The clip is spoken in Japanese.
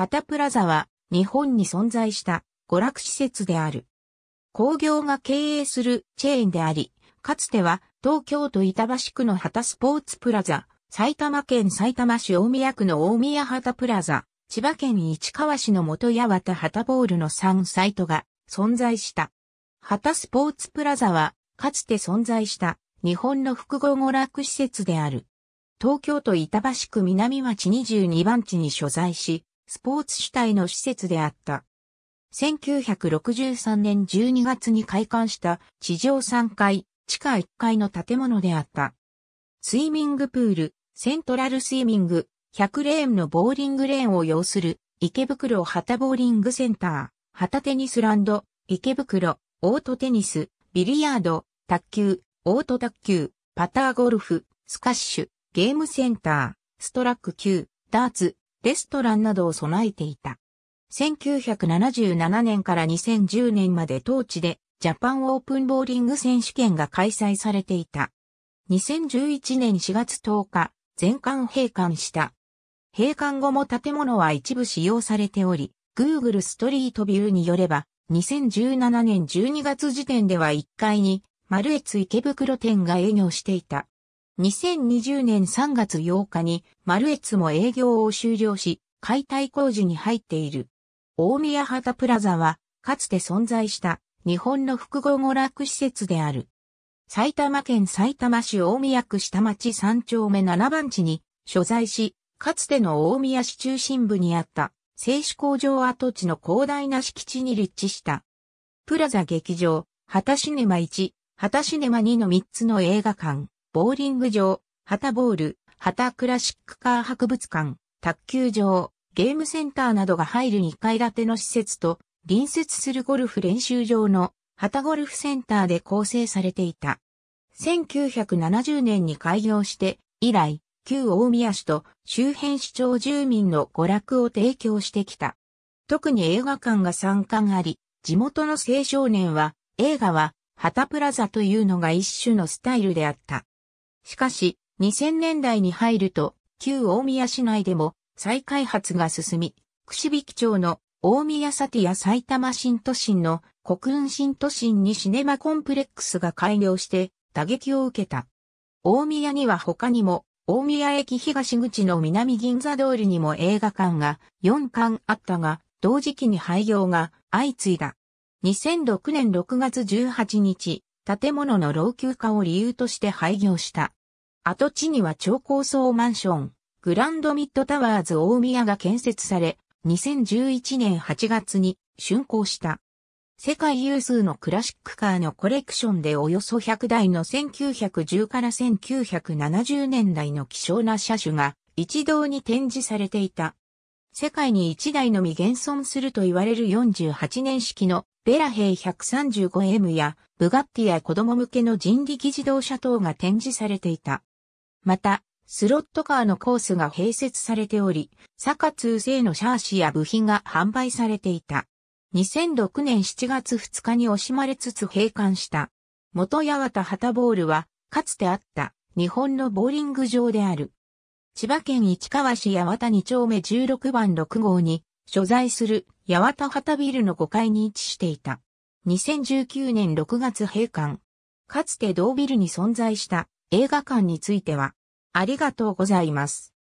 旗プラザは日本に存在した娯楽施設である。工業が経営するチェーンであり、かつては東京都板橋区の旗スポーツプラザ、埼玉県埼玉市大宮区の大宮旗プラザ、千葉県市川市の元八幡旗ボールの3サイトが存在した。旗スポーツプラザはかつて存在した日本の複合娯楽施設である。東京都板橋区南町22番地に所在し、スポーツ主体の施設であった。1963年12月に開館した地上3階、地下1階の建物であった。スイミングプール、セントラルスイミング、100レーンのボーリングレーンを要する池袋旗ボーリングセンター、旗テニスランド、池袋、オートテニス、ビリヤード、卓球、オート卓球、パターゴルフ、スカッシュ、ゲームセンター、ストラック級、ダーツ、レストランなどを備えていた。1977年から2010年まで当地でジャパンオープンボーリング選手権が開催されていた。2011年4月10日、全館閉館した。閉館後も建物は一部使用されており、Google ストリートビューによれば、2017年12月時点では1階に、丸越池袋店が営業していた。2020年3月8日にマルエツも営業を終了し、解体工事に入っている。大宮畑プラザは、かつて存在した日本の複合娯楽施設である。埼玉県埼玉市大宮区下町三丁目七番地に所在し、かつての大宮市中心部にあった製紙工場跡地の広大な敷地に立地した。プラザ劇場、畑シネマ1、畑シネマ2の3つの映画館。ボーリング場、旗ボール、旗クラシックカー博物館、卓球場、ゲームセンターなどが入る2階建ての施設と、隣接するゴルフ練習場の旗ゴルフセンターで構成されていた。1970年に開業して、以来、旧大宮市と周辺市町住民の娯楽を提供してきた。特に映画館が参加があり、地元の青少年は、映画は、旗プラザというのが一種のスタイルであった。しかし、2000年代に入ると、旧大宮市内でも再開発が進み、串引町の大宮サティア埼玉新都心の国運新都心にシネマコンプレックスが開業して打撃を受けた。大宮には他にも大宮駅東口の南銀座通りにも映画館が4館あったが、同時期に廃業が相次いだ。2006年6月18日、建物の老朽化を理由として廃業した。跡地には超高層マンション、グランドミッドタワーズ大宮が建設され、2011年8月に竣工した。世界有数のクラシックカーのコレクションでおよそ100台の1910から1970年代の希少な車種が一堂に展示されていた。世界に1台のみ現存すると言われる48年式のベラヘイ 135M やブガッティや子供向けの人力自動車等が展示されていた。また、スロットカーのコースが併設されており、坂通製のシャーシや部品が販売されていた。2006年7月2日に惜しまれつつ閉館した。元八幡旗ボールは、かつてあった日本のボーリング場である。千葉県市川市八幡2丁目16番6号に所在する八幡旗ビルの5階に位置していた。2019年6月閉館。かつて同ビルに存在した映画館については、ありがとうございます。